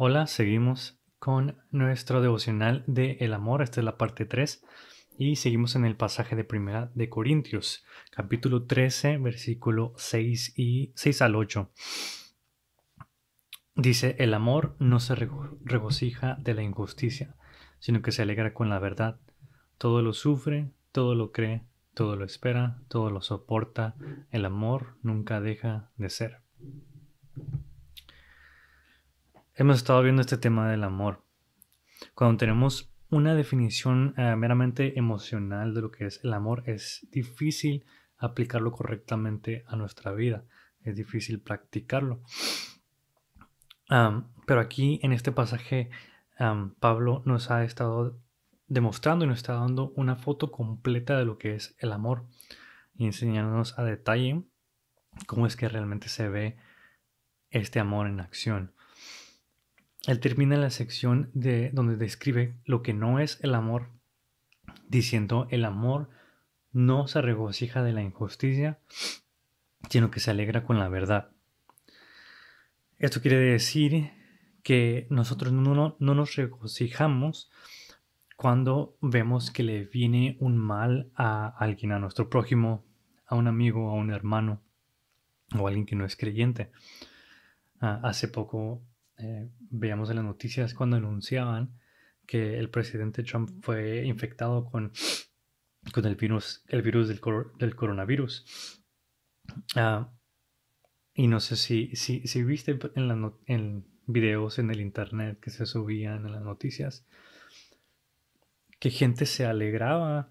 Hola, seguimos con nuestro devocional de El amor, esta es la parte 3 y seguimos en el pasaje de Primera de Corintios, capítulo 13, versículo 6 y 6 al 8. Dice, "El amor no se regocija de la injusticia, sino que se alegra con la verdad. Todo lo sufre, todo lo cree, todo lo espera, todo lo soporta. El amor nunca deja de ser." Hemos estado viendo este tema del amor. Cuando tenemos una definición eh, meramente emocional de lo que es el amor, es difícil aplicarlo correctamente a nuestra vida. Es difícil practicarlo. pero aquí en este pasaje, Pablo nos ha estado demostrando y nos está dando una foto completa de lo que es el amor y enseñándonos a detalle cómo es que realmente se ve este amor en acción él termina la sección de, donde describe lo que no es el amor, diciendo el amor no se regocija de la injusticia, sino que se alegra con la verdad. Esto quiere decir que nosotros no, nos regocijamos cuando vemos que le viene un mal a alguien, a nuestro prójimo, a un amigo, a un hermano o a alguien que no es creyente. Ah, hace poco eh, veíamos en las noticias cuando anunciaban que el presidente Trump fue infectado con, con el virus, el virus del, coronavirus. Ah, y no sé si, si, viste en, en videos en el internet que se subían en las noticias que gente se alegraba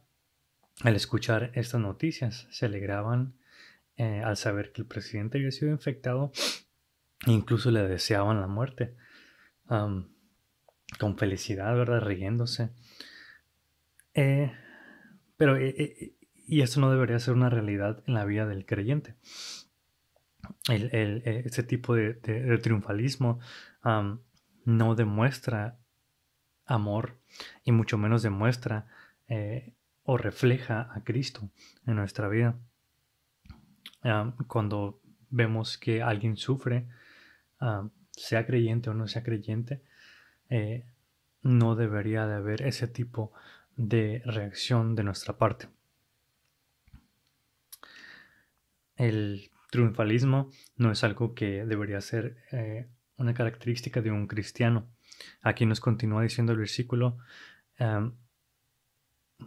al escuchar estas noticias, se alegraban eh, al saber que el presidente había sido infectado Incluso le deseaban la muerte. con felicidad, ¿verdad? Riéndose. Eh, pero, eh, eh, y eso no debería ser una realidad en la vida del creyente. ese tipo de, triunfalismo no demuestra amor y mucho menos demuestra o refleja a Cristo en nuestra vida. cuando vemos que alguien sufre, Ah, sea creyente o no sea creyente, eh, no debería de haber ese tipo de reacción de nuestra parte. El triunfalismo no es algo que debería ser eh, una característica de un cristiano. Aquí nos continúa diciendo el versículo,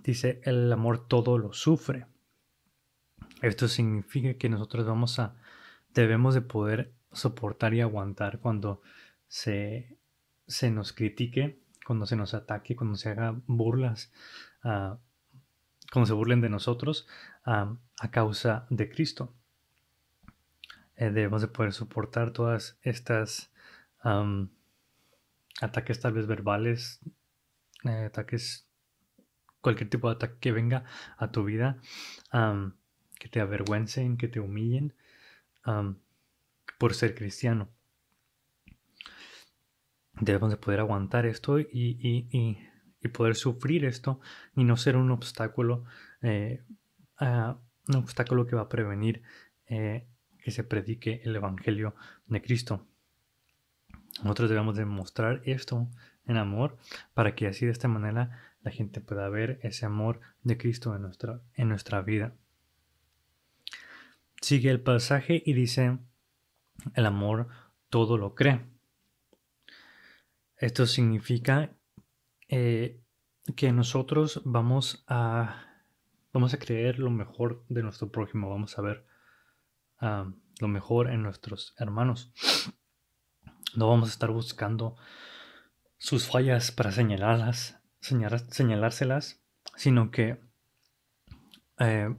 dice, el amor todo lo sufre. Esto significa que nosotros vamos a, debemos de poder soportar y aguantar cuando se, se nos critique, cuando se nos ataque, cuando se haga burlas, como ah, cuando se burlen de nosotros ah, a causa de Cristo. Eh, debemos de poder soportar todas estas ataques tal vez verbales, eh, ataques, cualquier tipo de ataque que venga a tu vida, que te avergüencen, que te humillen por ser cristiano. Debemos de poder aguantar esto y, poder sufrir esto y no ser un obstáculo, eh, un obstáculo que va a prevenir eh, que se predique el Evangelio de Cristo. Nosotros debemos demostrar esto en amor para que así de esta manera la gente pueda ver ese amor de Cristo en nuestra, en nuestra vida. Sigue el pasaje y dice, el amor todo lo cree. Esto significa eh, que nosotros vamos a, vamos a creer lo mejor de nuestro prójimo, vamos a ver ah, lo mejor en nuestros hermanos. No vamos a estar buscando sus fallas para señalarlas, señalárselas, sino que eh,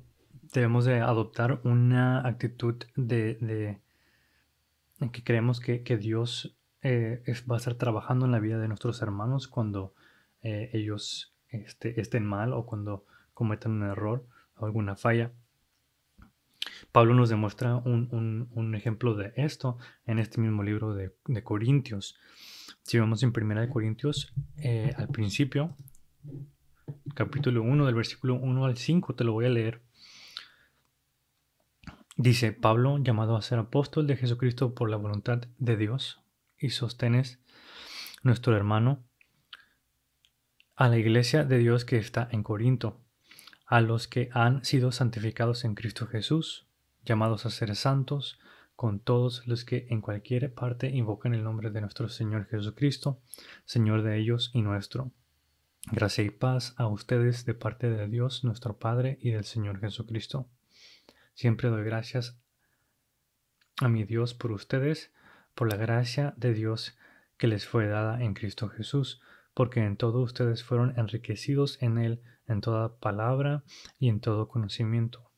debemos de adoptar una actitud de en que creemos que, Dios eh, va a estar trabajando en la vida de nuestros hermanos cuando eh, ellos este, estén mal o cuando cometan un error o alguna falla. Pablo nos demuestra un, ejemplo de esto en este mismo libro de, Corintios. Si vemos en primera de Corintios, eh, al principio, capítulo 1, del versículo 1 al 5, te lo voy a leer. Dice Pablo, llamado a ser apóstol de Jesucristo por la voluntad de Dios, y sostenes nuestro hermano, a la iglesia de Dios que está en Corinto, a los que han sido santificados en Cristo Jesús, llamados a ser santos, con todos los que en cualquier parte invocan el nombre de nuestro Señor Jesucristo, Señor de ellos y nuestro. Gracia y paz a ustedes de parte de Dios nuestro Padre y del Señor Jesucristo. Siempre doy gracias a mi Dios por ustedes, por la gracia de Dios que les fue dada en Cristo Jesús, porque en todo ustedes fueron enriquecidos en Él, en toda palabra y en todo conocimiento.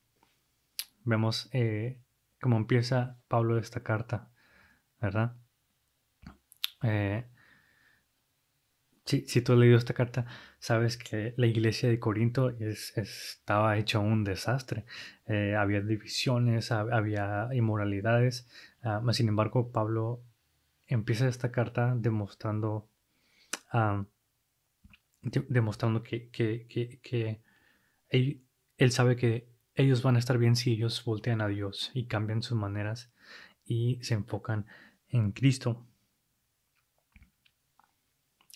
Vemos eh, cómo empieza Pablo esta carta, ¿verdad? Eh, si, si, tú has leído esta carta, sabes que la iglesia de Corinto estaba hecha un desastre. Eh, había divisiones, había inmoralidades. Ah, sin embargo, Pablo empieza esta carta demostrando, demostrando que, él, él sabe que ellos van a estar bien si ellos voltean a Dios y cambian sus maneras y se enfocan en Cristo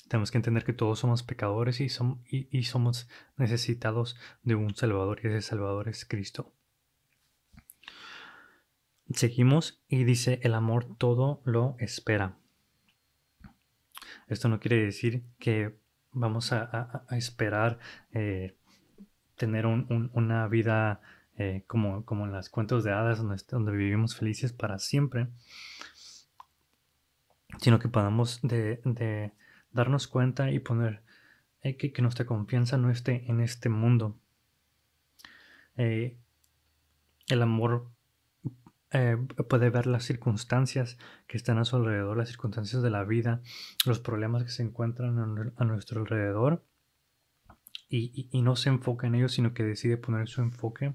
tenemos que entender que todos somos pecadores y, y, somos necesitados de un Salvador y ese Salvador es Cristo. Seguimos y dice, el amor todo lo espera. Esto no quiere decir que vamos a, esperar eh, tener una vida eh, como, como, en las cuentos de hadas donde, vivimos felices para siempre, sino que podamos de darnos cuenta y poner eh, que, nuestra confianza no esté en este mundo. Eh, el amor eh, puede ver las circunstancias que están a su alrededor, las circunstancias de la vida, los problemas que se encuentran a, nuestro alrededor y, y no se enfoca en ellos, sino que decide poner su enfoque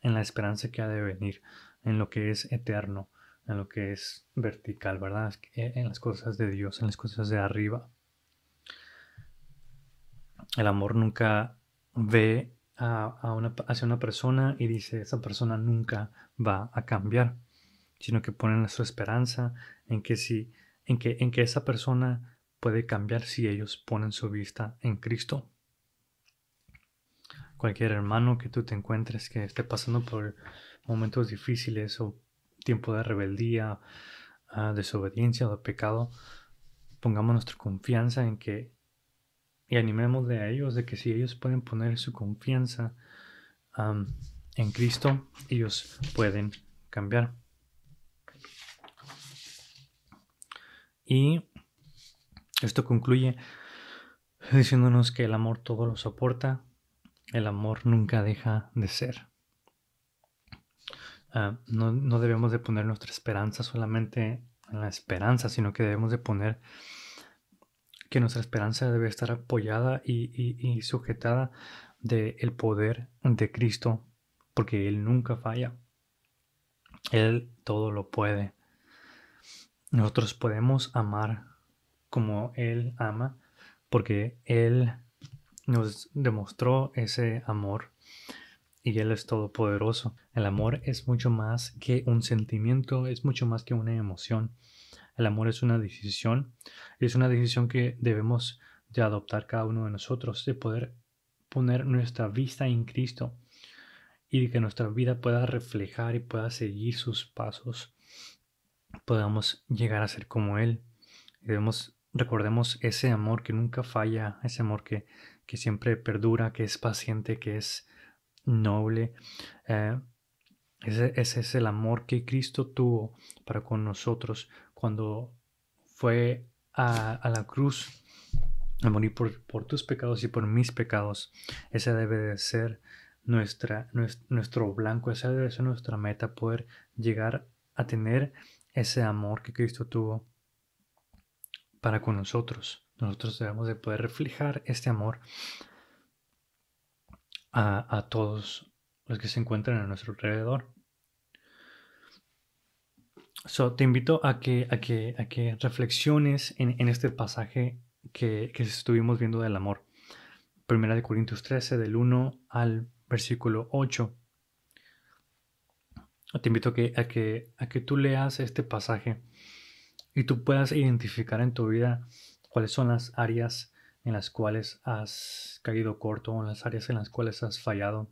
en la esperanza que ha de venir, en lo que es eterno, en lo que es vertical, ¿verdad? Eh, en las cosas de Dios, en las cosas de arriba. El amor nunca ve a, una, hacia una persona y dice, esa persona nunca va a cambiar, sino que pone su esperanza en que, en, que, en que esa persona puede cambiar si ellos ponen su vista en Cristo. Cualquier hermano que tú te encuentres que esté pasando por momentos difíciles o tiempo de rebeldía, ah, desobediencia o de pecado, pongamos nuestra confianza en que y animemos a ellos de que si ellos pueden poner su confianza en Cristo, ellos pueden cambiar. Y esto concluye diciéndonos que el amor todo lo soporta, el amor nunca deja de ser. Ah, no, debemos de poner nuestra esperanza solamente en la esperanza, sino que debemos de poner que nuestra esperanza debe estar apoyada y, sujetada del poder de Cristo, porque Él nunca falla. Él todo lo puede. Nosotros podemos amar como Él ama, porque Él nos demostró ese amor y Él es todopoderoso. El amor es mucho más que un sentimiento, es mucho más que una emoción. El amor es una decisión, es una decisión que debemos de adoptar cada uno de nosotros, de poder poner nuestra vista en Cristo y de que nuestra vida pueda reflejar y pueda seguir sus pasos, podamos llegar a ser como Él. Debemos, recordemos ese amor que nunca falla, ese amor que, que siempre perdura, que es paciente, que es noble. Eh, ese, es el amor que Cristo tuvo para con nosotros cuando fue a, la cruz a morir por, tus pecados y por mis pecados. Ese debe de ser nuestra, nuestro, blanco, esa debe ser nuestra meta, poder llegar a tener ese amor que Cristo tuvo para con nosotros. Nosotros debemos de poder reflejar este amor a, todos los que se encuentran a nuestro alrededor. So, te invito a que, a a que reflexiones en, este pasaje que, estuvimos viendo del amor. Primera de Corintios 13, del 1 al versículo 8. Te invito a que, a que, a que tú leas este pasaje y tú puedas identificar en tu vida cuáles son las áreas en las cuales has caído corto o en las áreas en las cuales has fallado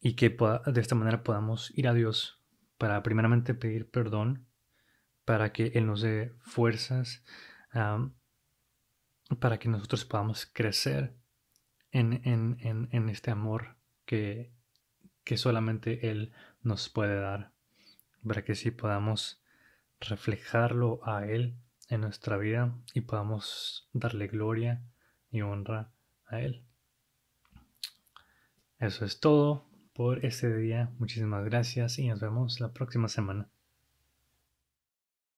y que de esta manera podamos ir a Dios para primeramente pedir perdón, para que Él nos dé fuerzas, para que nosotros podamos crecer en, este amor que, que solamente Él nos puede dar, para que sí podamos reflejarlo a Él en nuestra vida y podamos darle gloria y honra a Él. Eso es todo por este día. Muchísimas gracias y nos vemos la próxima semana.